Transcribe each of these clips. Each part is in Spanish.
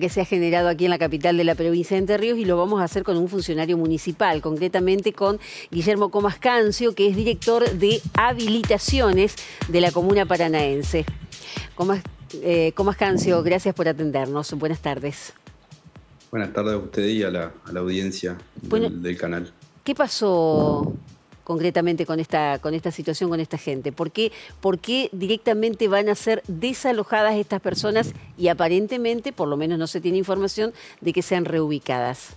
que se ha generado aquí en la capital de la provincia de Entre Ríos y lo vamos a hacer con un funcionario municipal, concretamente con Guillermo Comas Cancio, que es director de habilitaciones de la comuna paranaense. Comas, eh, Cancio, gracias por atendernos. Buenas tardes. Buenas tardes a usted y a la, audiencia del, canal. ¿Qué pasó concretamente con esta, con esta situación, con esta gente? ¿Por qué, directamente van a ser desalojadas estas personas y aparentemente, por lo menos no se tiene información, de que sean reubicadas?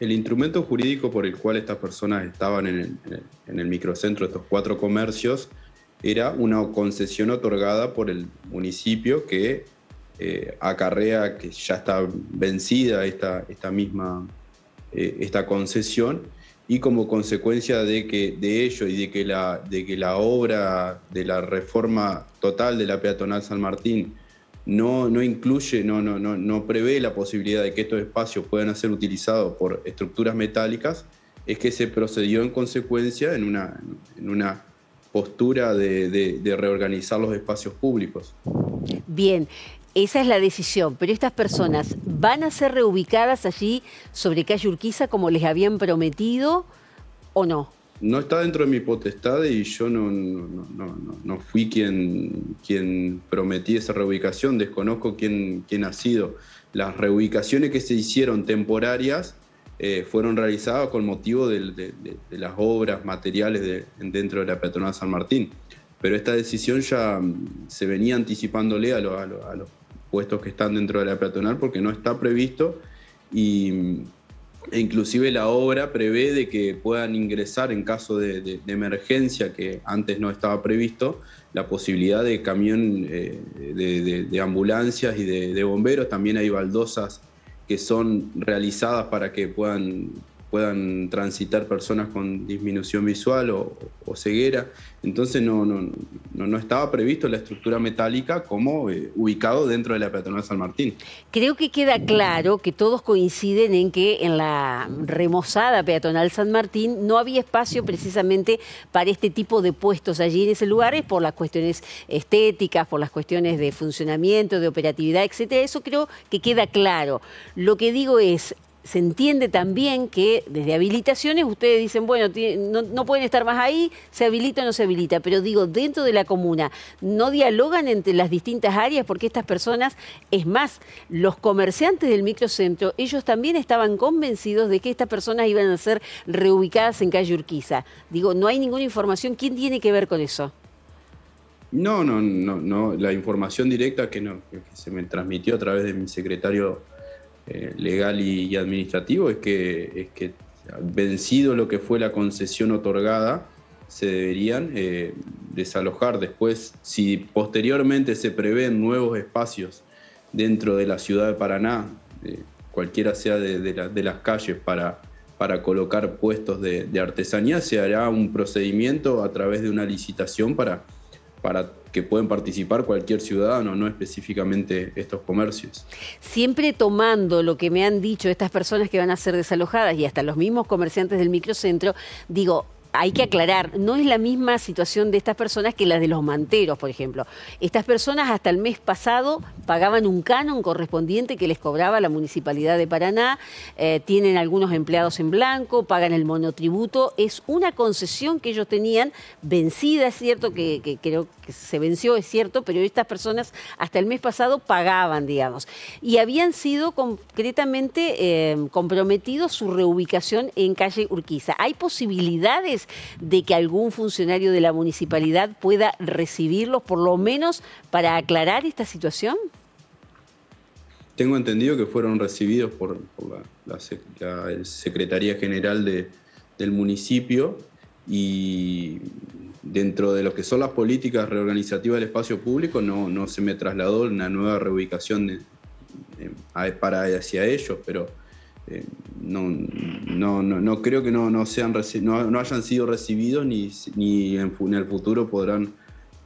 El instrumento jurídico por el cual estas personas estaban en el, microcentro, estos cuatro comercios, era una concesión otorgada por el municipio que eh, acarrea que ya está vencida esta, esta misma eh, esta concesión y como consecuencia de, que, de ello y de que, la, de que la obra de la reforma total de la peatonal San Martín no, no incluye, no, no, no, prevé la posibilidad de que estos espacios puedan ser utilizados por estructuras metálicas, es que se procedió en consecuencia en una, en una postura de, de reorganizar los espacios públicos. Bien, esa es la decisión, pero estas personas ¿Van a ser reubicadas allí sobre calle Urquiza como les habían prometido o no? No está dentro de mi potestad y yo no, no, fui quien, quien prometí esa reubicación, desconozco quién, quién ha sido. Las reubicaciones que se hicieron temporarias eh, fueron realizadas con motivo de, las obras materiales dentro de la Peatonal San Martín. Pero esta decisión ya mm, se venía anticipándole a los puestos que están dentro de la peatonal porque no está previsto e inclusive la obra prevé de que puedan ingresar en caso de, emergencia que antes no estaba previsto la posibilidad de camión eh, de, ambulancias y de, bomberos también hay baldosas que son realizadas para que puedan puedan transitar personas con disminución visual o, ceguera. Entonces no, no, estaba previsto la estructura metálica como eh, ubicado dentro de la peatonal San Martín. Creo que queda claro que todos coinciden en que en la remozada peatonal San Martín no había espacio precisamente para este tipo de puestos allí en ese lugar, por las cuestiones estéticas, por las cuestiones de funcionamiento, de operatividad, etcétera. Eso creo que queda claro. Lo que digo es, se entiende también que desde habilitaciones ustedes dicen, bueno, no, pueden estar más ahí, se habilita o no se habilita, pero digo, dentro de la comuna, ¿no dialogan entre las distintas áreas? Porque estas personas, es más, los comerciantes del microcentro, ellos también estaban convencidos de que estas personas iban a ser reubicadas en calle Urquiza. Digo, no hay ninguna información, ¿quién tiene que ver con eso? No, no, no, no, la información directa que, no, que se me transmitió a través de mi secretario eh, legal y, administrativo es que, es que vencido lo que fue la concesión otorgada, se deberían eh, desalojar. Después, si posteriormente se prevén nuevos espacios dentro de la ciudad de Paraná, eh, cualquiera sea de, las calles para, para colocar puestos de, artesanía, se hará un procedimiento a través de una licitación para, para que pueden participar cualquier ciudadano, no específicamente estos comercios. Siempre tomando lo que me han dicho estas personas que van a ser desalojadas y hasta los mismos comerciantes del microcentro, digo, hay que aclarar, no es la misma situación de estas personas que la de los manteros, por ejemplo. Estas personas hasta el mes pasado pagaban un canon correspondiente que les cobraba la Municipalidad de Paraná, eh, tienen algunos empleados en blanco, pagan el monotributo, es una concesión que ellos tenían vencida, es cierto, que, creo que se venció, es cierto, pero estas personas hasta el mes pasado pagaban, digamos, y habían sido concretamente eh, comprometidos su reubicación en calle Urquiza. ¿Hay posibilidades? de que algún funcionario de la municipalidad pueda recibirlos, por lo menos para aclarar esta situación? Tengo entendido que fueron recibidos por, la, Secretaría General del municipio y dentro de lo que son las políticas reorganizativas del espacio público no, se me trasladó una nueva reubicación para hacia ellos, pero eh, no, no, no, creo que no, no, sean, no, hayan sido recibidos ni, ni en, el futuro podrán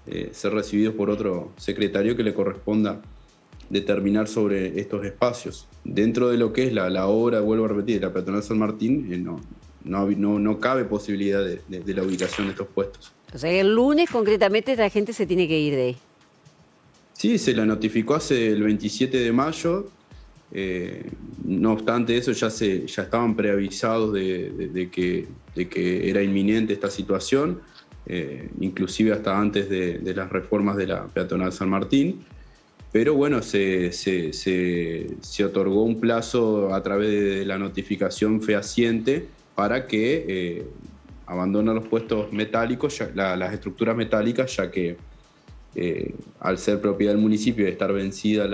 eh, ser recibidos por otro secretario que le corresponda determinar sobre estos espacios. Dentro de lo que es la, obra, vuelvo a repetir, de la Peatonal San Martín, eh, no, no, cabe posibilidad de, la ubicación de estos puestos. O sea, el lunes concretamente la gente se tiene que ir de ahí. Sí, se la notificó hace el 27 de mayo, eh, no obstante eso, ya, se, ya estaban preavisados de, que, que, era inminente esta situación, eh, inclusive hasta antes de, las reformas de la peatonal San Martín. Pero bueno, se, otorgó un plazo a través de la notificación fehaciente para que eh, los puestos metálicos, las estructuras metálicas, ya que eh, al ser propiedad del municipio y estar vencida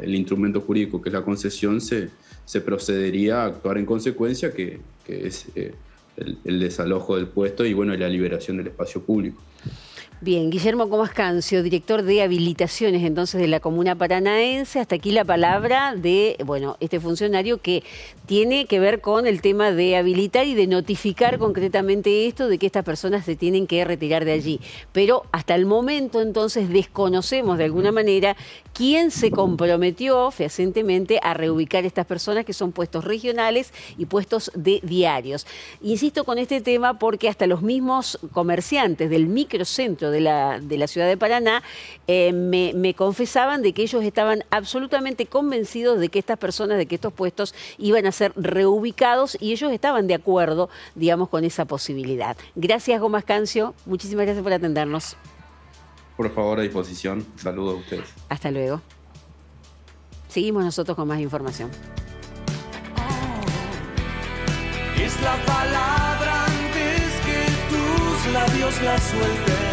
el instrumento jurídico que es la concesión, se, procedería a actuar en consecuencia, que, es eh, el, el desalojo del puesto y bueno, la liberación del espacio público. Bien, Guillermo Cancio, director de habilitaciones entonces de la Comuna Paranaense. Hasta aquí la palabra de, bueno, este funcionario que tiene que ver con el tema de habilitar y de notificar concretamente esto de que estas personas se tienen que retirar de allí. Pero hasta el momento entonces desconocemos de alguna manera quién se comprometió fehacientemente a reubicar estas personas que son puestos regionales y puestos de diarios. Insisto con este tema porque hasta los mismos comerciantes del microcentro de la, de la ciudad de Paraná, eh, me, confesaban de que ellos estaban absolutamente convencidos de que estas personas, de que estos puestos iban a ser reubicados y ellos estaban de acuerdo, digamos, con esa posibilidad. Gracias, Gómez Cancio. Muchísimas gracias por atendernos. Por favor, a disposición. Saludos a ustedes. Hasta luego. Seguimos nosotros con más información. Es la palabra antes que tus labios la suelten.